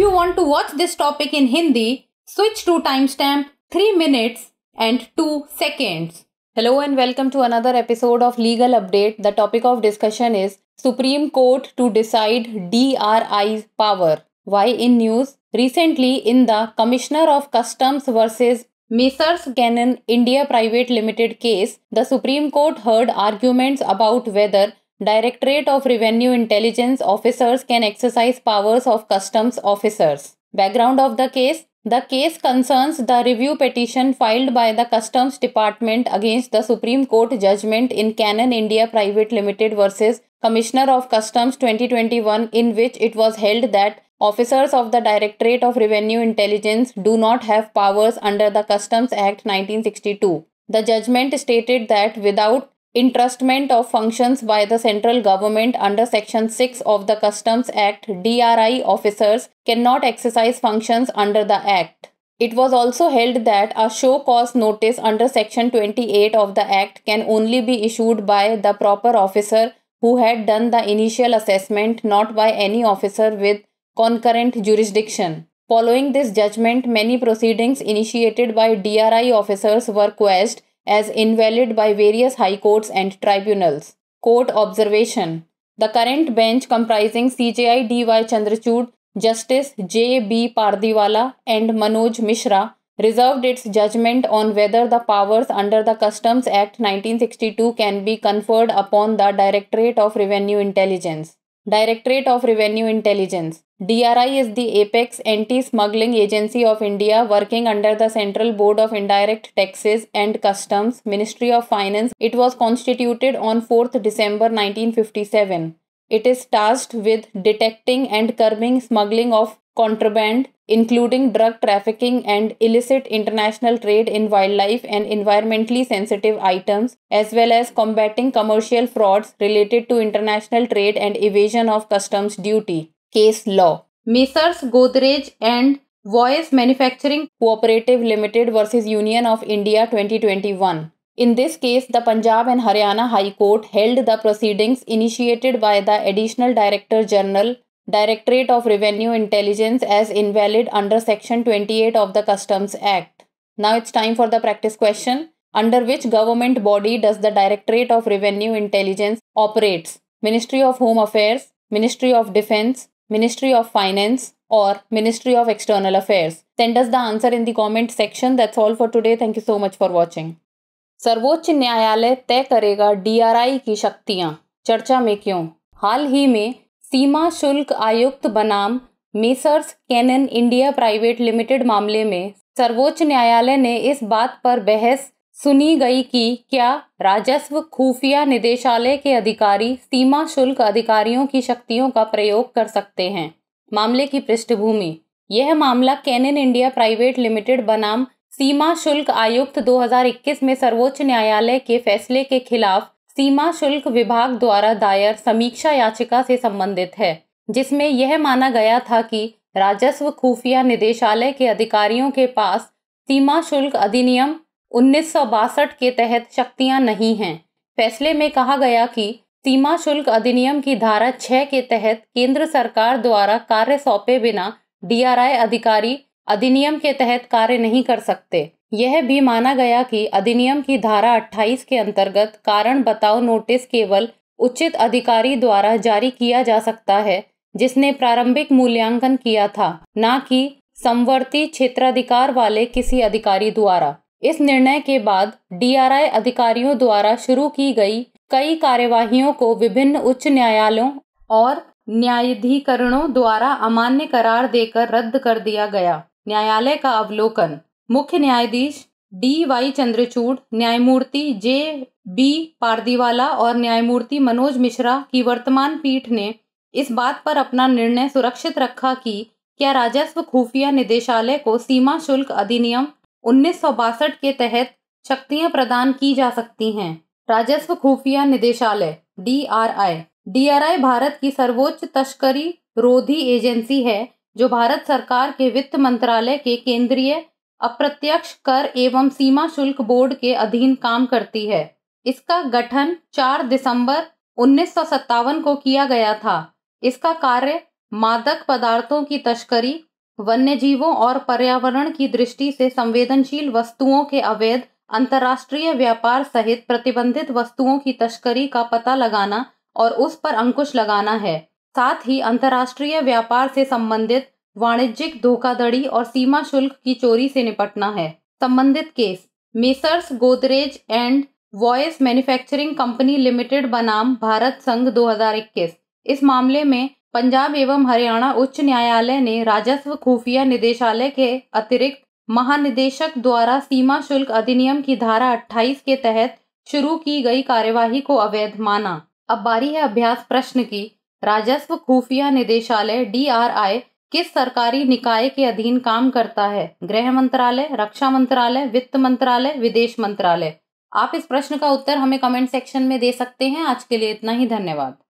you want to watch this topic in Hindi, switch to timestamp 3 minutes and 2 seconds. Hello and welcome to another episode of Legal Update. The topic of discussion is Supreme Court to decide DRI's power. Why in news? Recently, in the Commissioner of Customs versus Messrs Gannon India Private Limited case, the Supreme Court heard arguments about whether Directorate of Revenue Intelligence officers can exercise powers of customs officers. Background of the case The case concerns the review petition filed by the Customs Department against the Supreme Court judgment in Canon India Private Limited versus Commissioner of Customs 2021, in which it was held that officers of the Directorate of Revenue Intelligence do not have powers under the Customs Act 1962. The judgment stated that without Entrustment of functions by the central government under Section 6 of the Customs Act, DRI officers cannot exercise functions under the Act. It was also held that a show cause notice under Section 28 of the Act can only be issued by the proper officer who had done the initial assessment, not by any officer with concurrent jurisdiction. Following this judgment, many proceedings initiated by DRI officers were quashed as invalid by various high courts and tribunals. Court observation The current bench comprising CJI D.Y. Chandrachud, Justice J.B. Pardiwala, and Manoj Mishra reserved its judgment on whether the powers under the Customs Act 1962 can be conferred upon the Directorate of Revenue Intelligence. Directorate of Revenue Intelligence DRI is the apex anti-smuggling agency of India working under the Central Board of Indirect Taxes and Customs, Ministry of Finance. It was constituted on 4th December 1957. It is tasked with detecting and curbing smuggling of contraband, including drug trafficking and illicit international trade in wildlife and environmentally sensitive items, as well as combating commercial frauds related to international trade and evasion of customs duty case law. Messrs. Godrej and Voice Manufacturing Cooperative Limited versus Union of India 2021. In this case, the Punjab and Haryana High Court held the proceedings initiated by the Additional Director General, Directorate of Revenue Intelligence as invalid under Section 28 of the Customs Act. Now it's time for the practice question. Under which government body does the Directorate of Revenue Intelligence operates? Ministry of Home Affairs, Ministry of Defense, Ministry of Finance or Ministry of External Affairs. Send us the answer in the comment section. That's all for today. Thank you so much for watching. सर्वोच्च न्यायालय तय करेगा DRI की शक्तियां चर्चा में क्यों हाल ही में सीमा शुल्क आयुक्त बनाम messrs Canon India private limited मामले में सर्वोच्च न्यायालय ने इस बात पर बहस सुनी गई कि क्या राजस्व खुफिया निदेशालय के अधिकारी सीमा शुल्क अधिकारियों की शक्तियों का प्रयोग कर सकते हैं मामले की पृष्ठभूमि यह मामला कैनन इंडिया प्राइवेट लिमिटेड बनाम सीमा शुल्क आयुक्त 2021 में सर्वोच्च न्यायालय के फैसले के खिलाफ सीमा शुल्क विभाग द्वारा दायर समीक्षा याचिका से संबंधित है जिसमें यह माना गया था कि राजस्व खुफिया निदेशालय के अधिकारियों के पास सीमा शुल्क अधिनियम उन्नीस के तहत शक्तियां नहीं हैं फैसले में कहा गया कि सीमा शुल्क अधिनियम की धारा छह के तहत केंद्र सरकार द्वारा कार्य सौंपे बिना डीआरआई अधिकारी अधिनियम के तहत कार्य नहीं कर सकते यह भी माना गया कि अधिनियम की धारा 28 के अंतर्गत कारण बताओ नोटिस केवल उचित अधिकारी द्वारा जारी किया जा सकता है जिसने प्रारंभिक मूल्यांकन किया था न कि समवर्ती क्षेत्राधिकार वाले किसी अधिकारी द्वारा इस निर्णय के बाद डीआरआई अधिकारियों द्वारा शुरू की गई कई कार्यवाहियों को विभिन्न उच्च न्यायालयों और न्यायाधिकरणों द्वारा अमान्य करार देकर रद्द कर दिया गया न्यायालय का अवलोकन मुख्य न्यायाधीश डी वाई चंद्रचूड़ न्यायमूर्ति जे बी पारदीवाला और न्यायमूर्ति मनोज मिश्रा की वर्तमान पीठ ने इस बात पर अपना निर्णय सुरक्षित रखा कि क्या राजस्व खुफिया निदेशालय को सीमा शुल्क अधिनियम उन्नीस के तहत शक्तियां प्रदान की जा सकती हैं राजस्व खुफिया निदेशालय डीआरआई डीआरआई भारत की सर्वोच्च तस्करी रोधी एजेंसी है जो भारत सरकार के वित्त मंत्रालय के केंद्रीय अप्रत्यक्ष कर एवं सीमा शुल्क बोर्ड के अधीन काम करती है इसका गठन 4 दिसंबर उन्नीस को किया गया था इसका कार्य मादक पदार्थों की तस्करी वन्य जीवों और पर्यावरण की दृष्टि से संवेदनशील वस्तुओं के अवैध अंतर्राष्ट्रीय व्यापार सहित प्रतिबंधित वस्तुओं की तस्करी का पता लगाना और उस पर अंकुश लगाना है साथ ही अंतर्राष्ट्रीय व्यापार से संबंधित वाणिज्यिक धोखाधड़ी और सीमा शुल्क की चोरी से निपटना है संबंधित case messrs Godrej and Boyce manufacturing company limited बनाम भारत संघ 2021 इस मामले में पंजाब एवं हरियाणा उच्च न्यायालय ने राजस्व खुफिया निदेशालय के अतिरिक्त महानिदेशक द्वारा सीमा शुल्क अधिनियम की धारा 28 के तहत शुरू की गई कार्यवाही को अवैध माना अब बारी है अभ्यास प्रश्न की राजस्व खुफिया निदेशालय डी किस सरकारी निकाय के अधीन काम करता है गृह मंत्रालय रक्षा मंत्रालय वित्त मंत्रालय विदेश मंत्रालय आप इस प्रश्न का उत्तर हमें कमेंट सेक्शन में दे सकते हैं आज के लिए इतना ही धन्यवाद